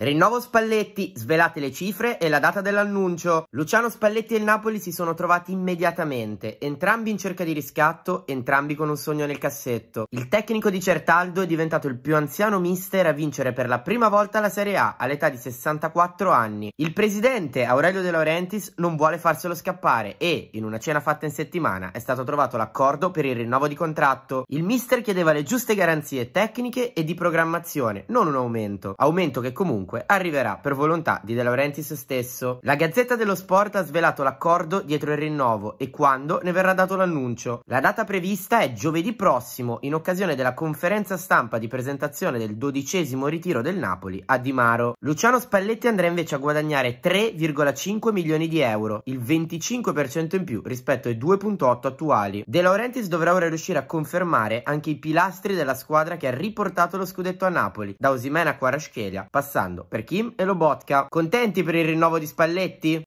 Rinnovo Spalletti, svelate le cifre e la data dell'annuncio. Luciano Spalletti e il Napoli si sono trovati immediatamente, entrambi in cerca di riscatto, entrambi con un sogno nel cassetto. Il tecnico di Certaldo è diventato il più anziano mister a vincere per la prima volta la Serie A all'età di 64 anni. Il presidente Aurelio De Laurentiis non vuole farselo scappare e, in una cena fatta in settimana, è stato trovato l'accordo per il rinnovo di contratto. Il mister chiedeva le giuste garanzie tecniche e di programmazione, non un aumento, aumento che comunque comunque arriverà per volontà di De Laurentiis stesso. La Gazzetta dello Sport ha svelato l'accordo dietro il rinnovo e quando ne verrà dato l'annuncio. La data prevista è giovedì prossimo in occasione della conferenza stampa di presentazione del dodicesimo ritiro del Napoli a Di Maro. Luciano Spalletti andrà invece a guadagnare 3,5 milioni di euro, il 25% in più rispetto ai 2,8 attuali. De Laurentiis dovrà ora riuscire a confermare anche i pilastri della squadra che ha riportato lo scudetto a Napoli, da Osimena a Quaraschelia, passando per Kim e Lobotka. Contenti per il rinnovo di Spalletti?